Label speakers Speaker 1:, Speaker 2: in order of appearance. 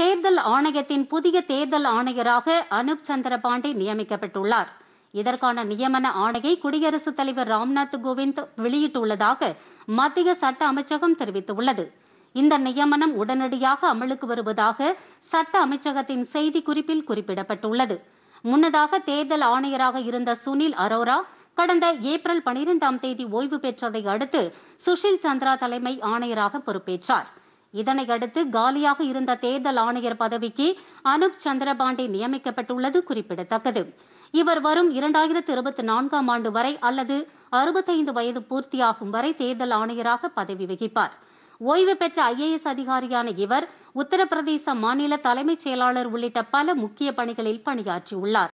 Speaker 1: தேர்தல் ஆணையத்தின் புதிய தேர்தல் ஆணையராக அனுப் சந்திரபாண்டே நியமிக்கப்பட்டுள்ளார் இதற்கான நியமன ஆணையை குடியரசுத் தலைவர் ராம்நாத் கோவிந்த் வெளியிட்டுள்ளதாக மத்திய சட்ட அமைச்சகம் தெரிவித்துள்ளது இந்த நியமனம் உடனடியாக அமலுக்கு வருவதாக சட்ட அமைச்சகத்தின் செய்திக்குறிப்பில் குறிப்பிடப்பட்டுள்ளது முன்னதாக தேர்தல் ஆணையராக இருந்த சுனில் அரோரா கடந்த ஏப்ரல் பனிரெண்டாம் தேதி ஓய்வு பெற்றதை அடுத்து சுஷில் சந்திரா தலைமை ஆணையராக பொறுப்பேற்றார் இதனையடுத்து காலியாக இருந்த தேர்தல் ஆணையர் பதவிக்கு அனுப் சந்திரபாண்டே நியமிக்கப்பட்டுள்ளது குறிப்பிடத்தக்கது இவர் வரும் இரண்டாயிரத்து இருபத்தி நான்காம் ஆண்டு வரை அல்லது அறுபத்தைந்து வயது பூர்த்தியாகும் வரை தேர்தல் ஆணையராக பதவி வகிப்பார் ஓய்வு பெற்ற ஐஏஎஸ் அதிகாரியான இவர் உத்தரப்பிரதேச மாநில தலைமைச் செயலாளர் உள்ளிட்ட பல முக்கிய பணிகளில் பணியாற்றியுள்ளார்